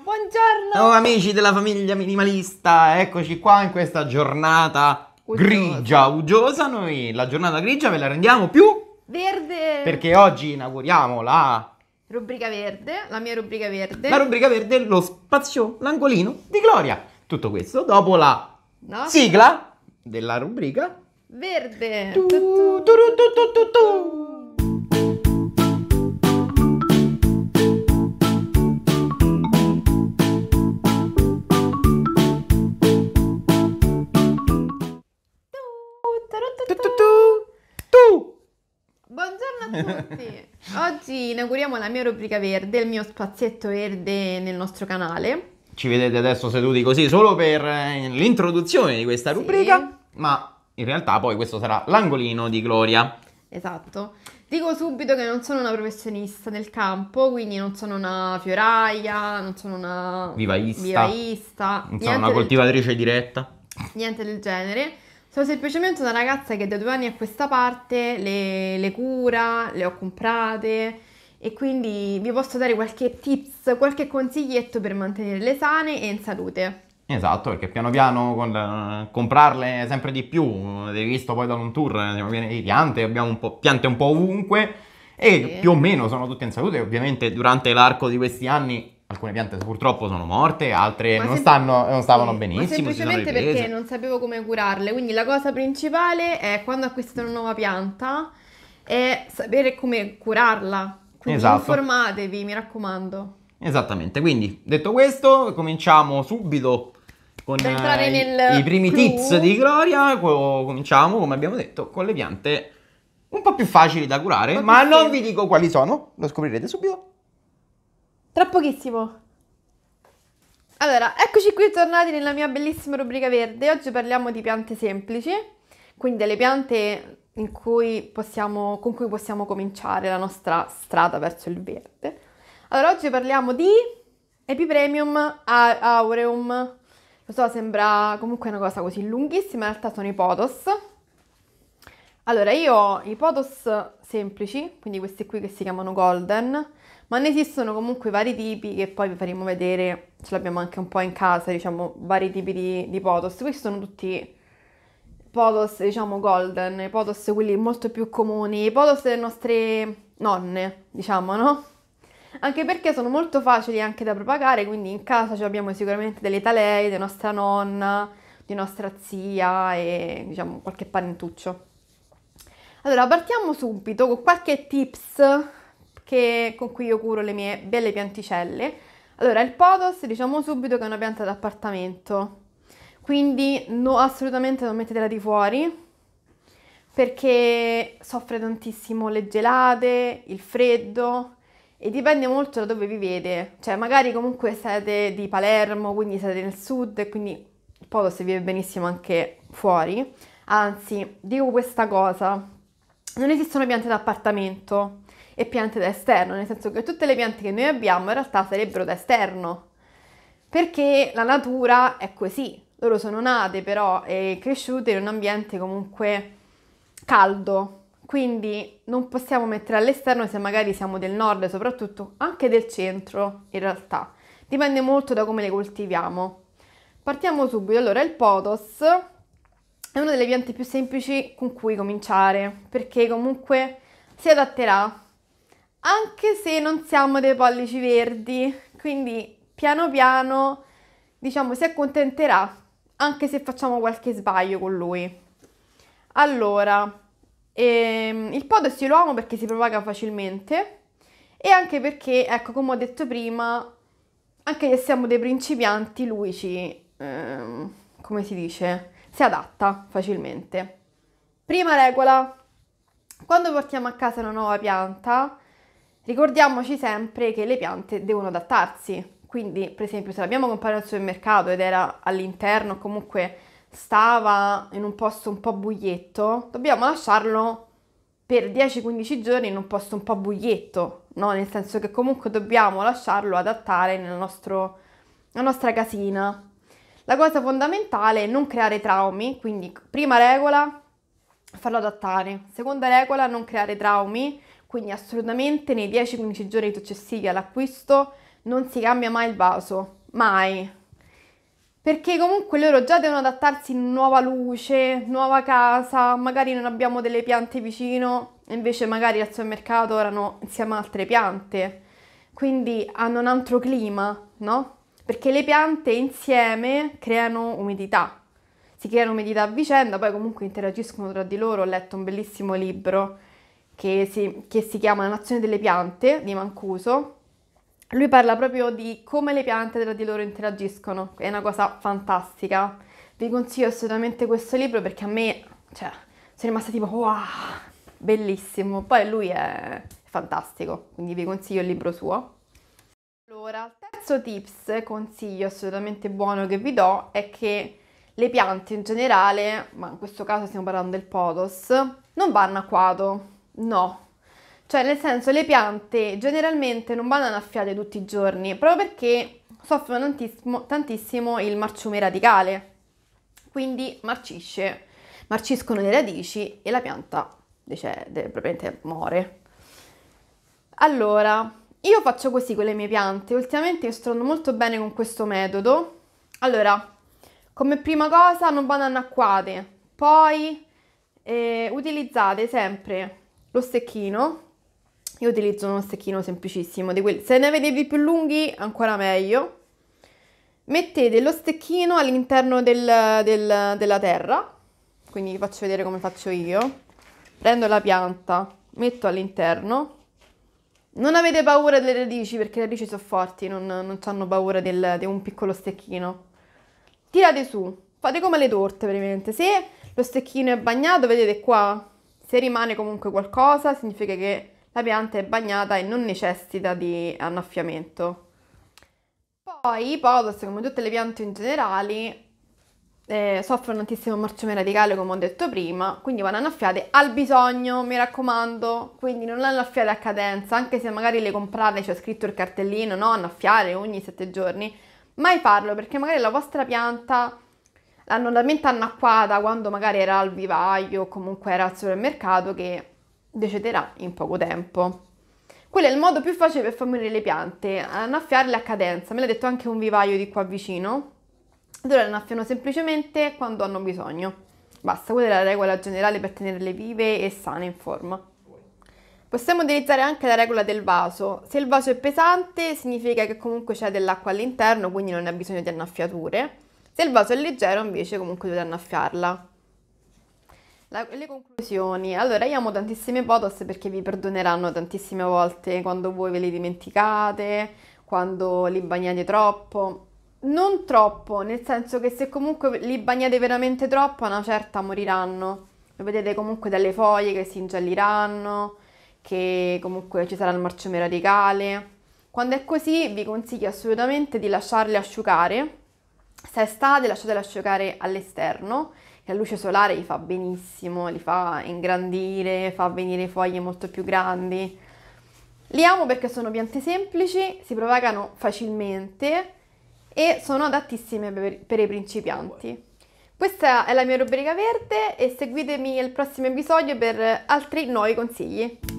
Buongiorno! Ciao amici della famiglia minimalista, eccoci qua in questa giornata uggiosa. grigia, uggiosa. Noi la giornata grigia ve la rendiamo più verde! Perché oggi inauguriamo la rubrica verde, la mia rubrica verde. La rubrica verde, lo spazio, l'angolino di Gloria. Tutto questo dopo la no. sigla della rubrica verde. Tu, tu, tu, tutti. Oggi inauguriamo la mia rubrica verde, il mio spazietto verde nel nostro canale. Ci vedete adesso seduti così solo per eh, l'introduzione di questa rubrica, sì. ma in realtà poi questo sarà l'angolino di Gloria. Esatto. Dico subito che non sono una professionista nel campo, quindi non sono una fioraia, non sono una vivaista, vivaista non sono una coltivatrice del... diretta. Niente del genere. Sono semplicemente una ragazza che da due anni a questa parte le, le cura, le ho comprate e quindi vi posso dare qualche tips, qualche consiglietto per mantenerle sane e in salute. Esatto, perché piano piano con, uh, comprarle sempre di più, l'hai visto poi da un tour, abbiamo eh, le piante, abbiamo un po', piante un po' ovunque e sì. più o meno sono tutte in salute, ovviamente durante l'arco di questi anni alcune piante purtroppo sono morte, altre non, stanno, non, stavano sì, benissimo. semplicemente perché non sapevo come curarle. Quindi la cosa principale è quando acquistate una nuova pianta è sapere come curarla. Quindi esatto. informatevi, mi raccomando. Esattamente, quindi detto questo cominciamo subito con eh, i, i, primi clou. tips di Gloria. Cominciamo, come abbiamo detto, con le piante un po' più facili da curare, ma non vi dico quali sono, lo scoprirete subito tra pochissimo. Allora, eccoci qui tornati nella mia bellissima rubrica verde. Oggi parliamo di piante semplici, quindi delle piante cui possiamo, con cui possiamo cominciare la nostra strada verso il verde. Allora, oggi parliamo di Epipremium aureum. Lo so, sembra comunque una cosa così lunghissima, in realtà sono i potos. Allora, io ho i potos semplici, quindi questi qui che si chiamano golden, ma ne esistono comunque vari tipi che poi vi faremo vedere, ce l'abbiamo anche un po' in casa, diciamo, vari tipi di, di potos. Questi sono tutti potos, diciamo, golden, i potos quelli molto più comuni, i potos delle nostre nonne, diciamo, no? Anche perché sono molto facili anche da propagare, quindi in casa abbiamo sicuramente delle talei, di nostra nonna, di nostra zia e diciamo qualche parentuccio. Allora, partiamo subito con qualche tips che, con cui io curo le mie belle pianticelle. Allora, il potos diciamo subito che è una pianta d'appartamento, quindi no, assolutamente non mettetela di fuori perché soffre tantissimo le gelate, il freddo e dipende molto da dove vivete. Cioè, magari comunque siete di Palermo, quindi siete nel sud e quindi il potos vive benissimo anche fuori. Anzi, dico questa cosa, non esistono piante d'appartamento e piante da esterno, nel senso che tutte le piante che noi abbiamo in realtà sarebbero da esterno, perché la natura è così, loro sono nate però e cresciute in un ambiente comunque caldo, quindi non possiamo mettere all'esterno se magari siamo del nord, soprattutto anche del centro in realtà, dipende molto da come le coltiviamo. Partiamo subito, allora il potos è una delle piante più semplici con cui cominciare, perché comunque si adatterà anche se non siamo dei pollici verdi, quindi piano piano diciamo si accontenterà anche se facciamo qualche sbaglio con lui. Allora, ehm, il podosi lo amo perché si propaga facilmente e anche perché, ecco, come ho detto prima, anche se siamo dei principianti, lui ci, ehm, come si dice, si adatta facilmente. Prima regola, quando portiamo a casa una nuova pianta, Ricordiamoci sempre che le piante devono adattarsi, quindi per esempio se l'abbiamo comprata al supermercato ed era all'interno, comunque stava in un posto un po' buietto, dobbiamo lasciarlo per 10-15 giorni in un posto un po' buietto, no? nel senso che comunque dobbiamo lasciarlo adattare nella nostra casina. La cosa fondamentale è non creare traumi, quindi prima regola, farlo adattare. Seconda regola, non creare traumi, quindi assolutamente nei 10-15 giorni successivi all'acquisto non si cambia mai il vaso, mai. Perché comunque loro già devono adattarsi in nuova luce, nuova casa, magari non abbiamo delle piante vicino, invece magari al supermercato erano insieme ad altre piante, quindi hanno un altro clima, no? Perché le piante insieme creano umidità, si creano umidità a vicenda, poi comunque interagiscono tra di loro, ho letto un bellissimo libro che si, che si chiama La nazione delle piante di Mancuso, lui parla proprio di come le piante tra di loro interagiscono, è una cosa fantastica. Vi consiglio assolutamente questo libro perché a me, cioè, sono rimasta tipo wow, bellissimo. Poi lui è fantastico, quindi vi consiglio il libro suo. Allora, il terzo tips, consiglio assolutamente buono che vi do, è che le piante in generale, ma in questo caso stiamo parlando del potos, non vanno acquato no. Cioè, nel senso, le piante generalmente non vanno annaffiate tutti i giorni, proprio perché soffrono tantissimo, tantissimo il marciume radicale. Quindi marcisce, marciscono le radici e la pianta dice, probabilmente muore. Allora, io faccio così con le mie piante, ultimamente mi sto molto bene con questo metodo. Allora, come prima cosa non vanno annacquate, poi eh, utilizzate sempre lo stecchino, io utilizzo uno stecchino semplicissimo, se ne avete di più lunghi ancora meglio. Mettete lo stecchino all'interno del, del, della terra, quindi vi faccio vedere come faccio io. Prendo la pianta, metto all'interno. Non avete paura delle radici perché le radici sono forti, non, non hanno paura del, di un piccolo stecchino. Tirate su, fate come le torte praticamente. Se lo stecchino è bagnato, vedete qua, se rimane comunque qualcosa significa che la pianta è bagnata e non necessita di annaffiamento. Poi i podos, come tutte le piante in generale, eh, soffrono tantissimo marciume radicale come ho detto prima, quindi vanno annaffiate al bisogno, mi raccomando, quindi non annaffiate a cadenza, anche se magari le comprate, c'è scritto il cartellino, no, annaffiare ogni sette giorni, mai farlo perché magari la vostra pianta l'hanno talmente annacquata quando magari era al vivaio o comunque era al supermercato che decederà in poco tempo. Quello è il modo più facile per far morire le piante, annaffiarle a cadenza, me l'ha detto anche un vivaio di qua vicino, loro le annaffiano semplicemente quando hanno bisogno. Basta, quella è la regola generale per tenerle vive e sane in forma. Possiamo utilizzare anche la regola del vaso. Se il vaso è pesante significa che comunque c'è dell'acqua all'interno, quindi non ha bisogno di annaffiature. Se il vaso è leggero invece comunque dovete annaffiarla. La, le conclusioni. Allora, io amo tantissime potos perché vi perdoneranno tantissime volte quando voi ve le dimenticate, quando li bagnate troppo. Non troppo, nel senso che se comunque li bagnate veramente troppo, a una certa moriranno. Lo vedete comunque dalle foglie che si ingialliranno, che comunque ci sarà il marciume radicale. Quando è così vi consiglio assolutamente di lasciarli asciugare se estate lasciatele asciugare all'esterno, la luce solare li fa benissimo, li fa ingrandire, fa venire foglie molto più grandi. Li amo perché sono piante semplici, si propagano facilmente e sono adattissime per, per i principianti. Questa è la mia rubrica verde e seguitemi al prossimo episodio per altri nuovi consigli.